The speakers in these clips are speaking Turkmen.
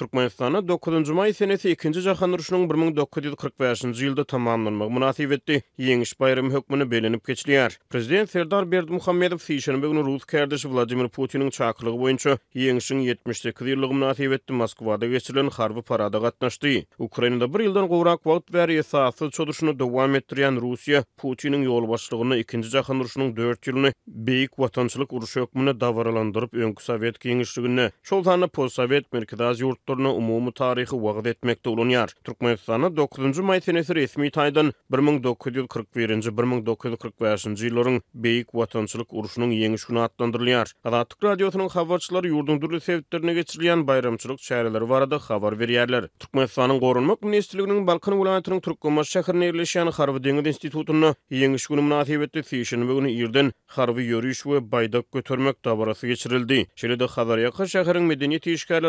Türkmenistan'a 9 may senesi 2-nji jahan uruşynyň 1945-nji ýylda tamamlanmagy munasyp etdi. Ýeňiş bayramy hökmüne belenip geçilýär. Prezident Serdar Berdimuhammedow Fişin bilen Rus kärdeşi Vladimir Putiniň çaqlygy boýunça ýeňişiň 70 ýyllygy munasyp etdi. Moskwada geçirilen harby parada gatnaşdy. Ukrainada 1 ýyldan gowrak wagt berýär ýa-da dowam etdirýän Russiýa Putiniň ýol başlygyny 2-nji jahan uruşynyň 4 ýylyny beýik watançylyk uruşy hökmüne dawralandyryp Öňkü Sowet Kengişligine, şol zaman Polsowet merkezi ýurt ýurtlaryna umumy taryhy wagt etmekde bolunýar. Türkmenistan 9-njy maý senesi resmi taýdan 1941 1945-nji ýyllaryň beýik watançylyk uruşynyň ýeňiş güni atlandyrylýar. Radio radiosynyň habarçylary ýurdun durly sebitlerine geçirilýän bayramçylyk çäreleri barada habar berýärler. Türkmenistanyň gorunmak ministrliginiň Balkan welaýatynyň Türkmenistan şäherine ýerleşýän Harbi Deňiz institutunu ýeňiş günü münasibetde süýşen we güni ýurdun Harbi ýörüş we baydak götürmek tabarasy geçirildi. Şeýle-de Xawaryaqa şäheriniň medeniýet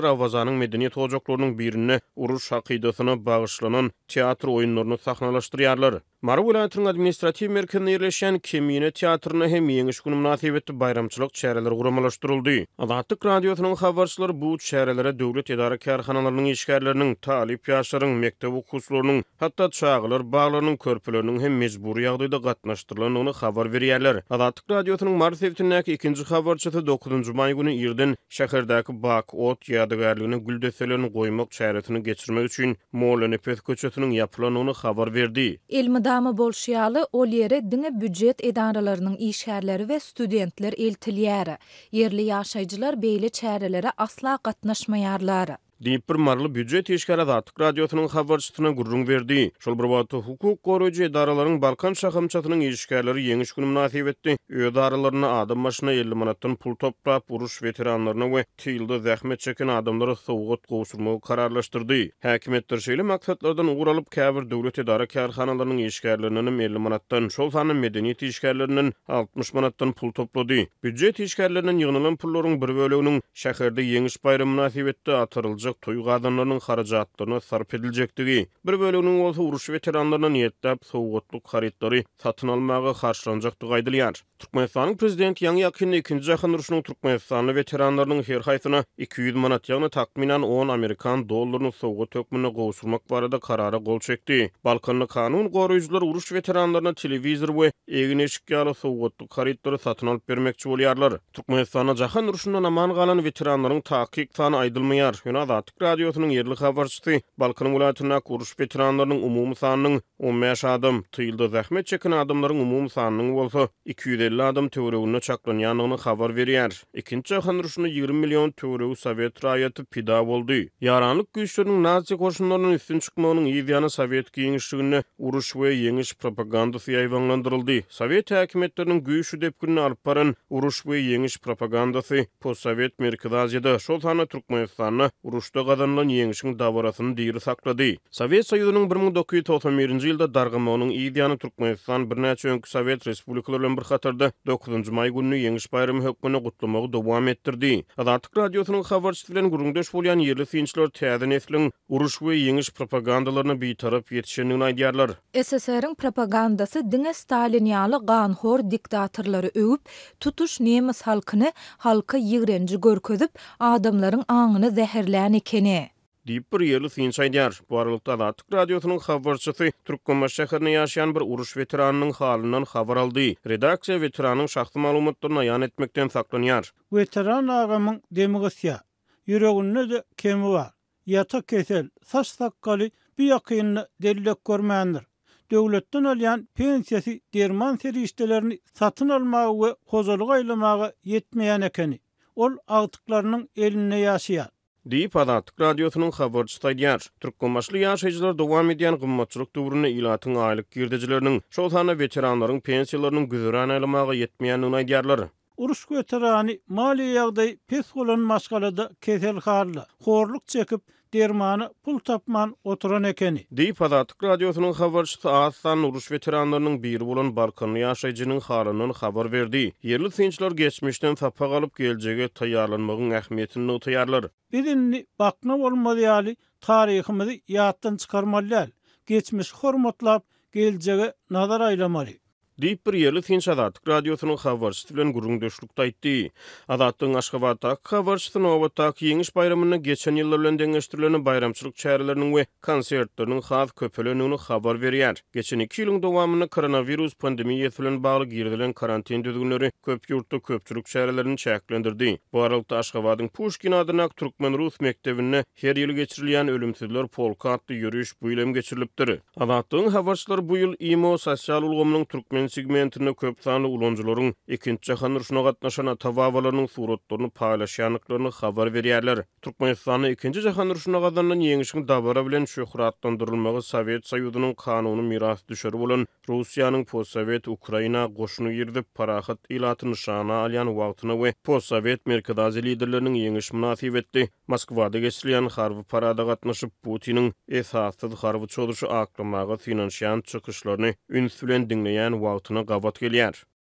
Avazanın awazanyň medeni Sowet hojoklarynyň birini uruş haqydasyna bagyşlanan teatr oýunlaryny sahnalaşdyrýarlar. Maru vilayetinin administratif merkezine yerleşen Kimyine Teatrına hem yeniş günü münasip etdi bayramçılıq çäreleri guramalaşdyryldy. Adatlyk radiosynyň habarçylary bu çärelere döwlet edara karhanalarynyň işgärleriniň, talip ýaşlarynyň, mektep okuwçylarynyň, hatda çağlar baglarynyň körpülerini hem mejbur ýagdaýda gatnaşdyrylan ony habar berýärler. Adatlyk radiosynyň Maru vilayetindäki ikinji habarçysy 9-njy maý günü ýerden şäherdäki bak, ot ýadygärligini güldeselerini goýmak çäresini geçirmek üçin Molany Pet köçesiniň ýapylan ony habar berdi. Elmi damy bolşyaly ol ýere diňe büdjet edaralarynyň işgärleri we studentler eltilýär. Yerli ýaşajylar beýle çäreleri asla gatnaşmaýarlar. diýip bir marly büdjet ýeşgara datyk radiosynyň habarçysyna gurrun berdi. Şol bir wagt hukuk goraýjy daralaryň Balkan şaham çatynyň ýeňiş günü münasip etdi. Öý daralaryna adam maşyna 50 manatdan pul toplap, uruş veteranlaryna we tiýildi zähmet çeken adamlara sowgut gowşurmagy kararlaşdyrdy. Häkimet derşeýle maksatlardan ugur käbir döwlet edara kärhanalarynyň ýeşgärlerini 50 manatdan, şol sanyň medeniýet ýeşgärlerinin 60 manatdan pul toplady. Büdjet ýeşgärlerinin ýygnalan pullaryň bir bölegini şäherde ýeňiş bayramyna münasip etdi. ýazjak toýgadanlaryň harajatlaryny sarp edilejekdigi, bir bölüginiň bolsa uruş veteranlaryna niýetläp sowgatlyk haritlary satyn almagy garşylanjakdygy aýdylýar. Türkmenistanyň prezidenti ýa-ni ýakyny 2-nji jahan uruşynyň Türkmenistanly veteranlarynyň her haýsyna 200 manat ýagny takminan 10 amerikan dollaryny sowga tökmüne gowşurmak barada karara gol çekdi. Balkanly kanun goraýjylar uruş veteranlaryna telewizor we egin eşikli sowgatlyk haritlary satyn alyp bermekçi bolýarlar. Türkmenistana jahan uruşundan aman galan veteranlaryň taýyk sany aýdylmaýar. Ýöne Atyk radiosynyň ýerli habarçysy, Balkan ulaýatyna guruş veteranlarynyň umumy sanynyň 15 adam, tyýylda zähmet çeken adamlaryň umumy sanynyň bolsa 250 adam töwregine çaklanýanyny habar berýär. Ikinci jahan 20 million töwregi Sowet raýaty pida boldy. Yaranlyk güýçleriniň Nazi goşunlarynyň üstün çykmagynyň ýeýana Sowet giňişligini uruş we ýeňiş propagandasy ýaýwanlandyryldy. Sowet häkimetleriniň güýçü dep gün alparyn uruş we ýeňiş propagandasy Po sowet merkezi Aziýada şol sanly Türkmenistanyň uruş uruşda gazanlan yeňişiň dawrasyny diýri saklady. Sowet Soýuzynyň 1991-nji ýylda dargamagynyň ýa-da Türkmenistan birnäçe öňkü Respublikalary bilen bir hatarda 9 may maý günü ýeňiş bayramy hökmüni gutlamagy dowam etdirdi. Adatyk radiosynyň habarçysy bilen gurungdaş bolýan ýerli finçler täze uruş we ýeňiş propagandalaryny bir taraf ýetişeniňi aýdýarlar. SSR-iň propagandasy diňe Stalinyaly gahanhor diktatorlary öwüp tutuş nemis halkyny halkı ýigrenji görkezip adamlaryň aňyny zehirlän kene. Diýip bir ýeli syn saýdyar. Bu aralykda Latyk radiosynyň habarçysy Türkmen şäherini ýaşaýan bir uruş veteranynyň halından habar aldy. Redaksiýa veteranynyň şahsy maglumatlaryna ýan etmekden saklanýar. Veteran agamyň demokrasiýa ýüregini de kemi bar. Ýata kesel, saç sakaly bir ýakyny delilek görmeýändir. Döwletden alýan pensiýasy derman serişdelerini satyn almagy we kozalyk aýlamagy ýetmeýän ekeni. Ol agtyklarynyň elinde ýaşaýar. Diýip Adatyk radiosynyň habarçy taýdyar. Türkmen başly ýaşajylar dowam edýän gymmatçylyk döwrüne ýylatyň aýlyk girdijilerini, şol sana veteranlaryň pensiýalarynyň güzüran aýlamagy ýetmeýän aýdýarlar. Urus veterany maliýa ýagdaý pes bolan maskalada kesel harly. Horluk çekip dermanı pul tapman oturan ekeni. Deyip Azatik Radyosu'nun haberçisi Ağustan Uruş veteranlarının bir bulan barkını yaşayıcının halının haber verdi. Yerli sinçler geçmişten sapa kalıp gelecege tayarlanmağın ehmiyetini tayarlar. Birini bakna olmadı yali tarihimizi yattan çıkarmalı yali. Geçmiş hormatlap gelecege nazar aylamalı. Deyip bir yerli Finç Adatik Radiosunun Xavarsit bilen gurung aýtdy. aytti. Aşgabatda Aşkavatak, Xavarsit Novotak, Yeniş Bayramının geçen yıllar bilen dengeştirilene bayramçılık çayrlarının ve konsertlarının xaz köpölenini xabar veriyar. Geçen iki ýylyň dowamyny koronavirus pandemiýasy bilen bağlı girdilen karantin düzgünleri köp ýurtda köp yurt köp Bu yurt yurt yurt yurt yurt Rus yurt her yurt yurt yurt polka yurt ýürüş bu yurt yurt yurt yurt yurt Türkmen segmentini köp sanly ulanjylaryň ikinji jahan uruşyna gatnaşan tawawalarynyň suratlaryny paýlaşýanlaryny habar berýärler. Türkmenistanyň ikinji jahan urşuna gatnaşan ýeňişiň dabara bilen şöhratlandyrylmagy Sowet Soýuzynyň kanuny miras düşüri bolan Russiýanyň postsowet Ukraina goşuny ýerdip parahat ilaty nişana alýan wagtyna we postsowet merkezdäki liderleriniň ýeňiş münasibetli Moskwada geçilýän harby parada gatnaşyp Putiniň esasy harby çalyşy aklamagy finansiýan çykyşlaryny ünslendiňleýän wa wagtyna gawat gelýär.